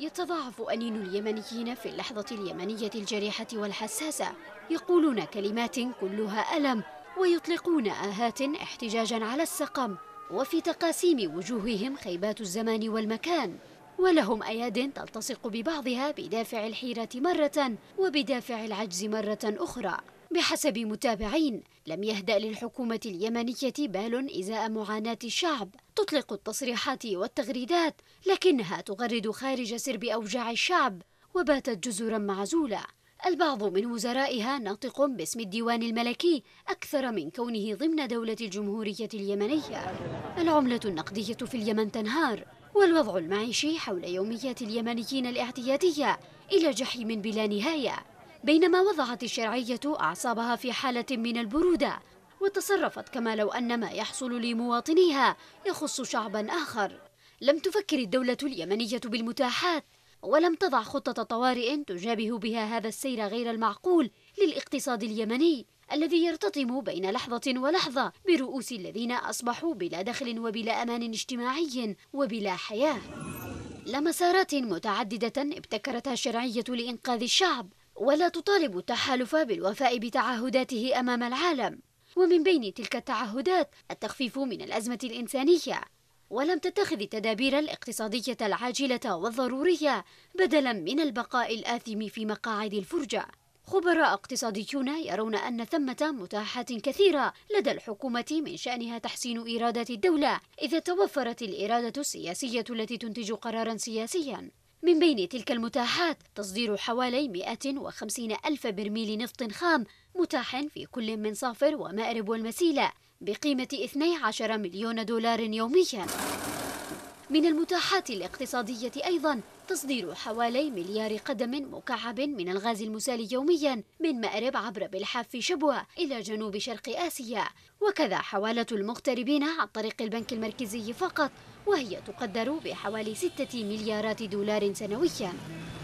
يتضاعف أنين اليمنيين في اللحظة اليمنية الجريحة والحساسة يقولون كلمات كلها ألم ويطلقون آهات احتجاجا على السقم وفي تقاسيم وجوههم خيبات الزمان والمكان ولهم أياد تلتصق ببعضها بدافع الحيرة مرة وبدافع العجز مرة أخرى بحسب متابعين لم يهدأ للحكومة اليمنية بال إزاء معاناة الشعب تطلق التصريحات والتغريدات لكنها تغرد خارج سرب أوجاع الشعب وباتت جزرا معزولة البعض من وزرائها ناطق باسم الديوان الملكي أكثر من كونه ضمن دولة الجمهورية اليمنية العملة النقدية في اليمن تنهار والوضع المعيشي حول يوميات اليمنيين الاعتيادية إلى جحيم بلا نهاية بينما وضعت الشرعية أعصابها في حالة من البرودة وتصرفت كما لو أن ما يحصل لمواطنيها يخص شعبا آخر لم تفكر الدولة اليمنية بالمتاحات ولم تضع خطة طوارئ تجابه بها هذا السير غير المعقول للاقتصاد اليمني الذي يرتطم بين لحظة ولحظة برؤوس الذين أصبحوا بلا دخل وبلا أمان اجتماعي وبلا حياة لمسارات متعددة ابتكرتها الشرعية لإنقاذ الشعب ولا تطالب التحالف بالوفاء بتعهداته أمام العالم ومن بين تلك التعهدات التخفيف من الأزمة الإنسانية ولم تتخذ التدابير الاقتصادية العاجلة والضرورية بدلا من البقاء الآثم في مقاعد الفرجة خبراء اقتصاديون يرون أن ثمة متاحات كثيرة لدى الحكومة من شأنها تحسين إيرادات الدولة إذا توفرت الإرادة السياسية التي تنتج قرارا سياسيا من بين تلك المتاحات تصدير حوالي 150 ألف برميل نفط خام متاح في كل من صافر ومأرب والمسيلة بقيمة 12 مليون دولار يومياً من المتاحات الاقتصادية أيضا تصدير حوالي مليار قدم مكعب من الغاز المسال يوميا من مأرب عبر بلحاف شبوة إلى جنوب شرق آسيا وكذا حوالة المغتربين عن طريق البنك المركزي فقط وهي تقدر بحوالي 6 مليارات دولار سنويا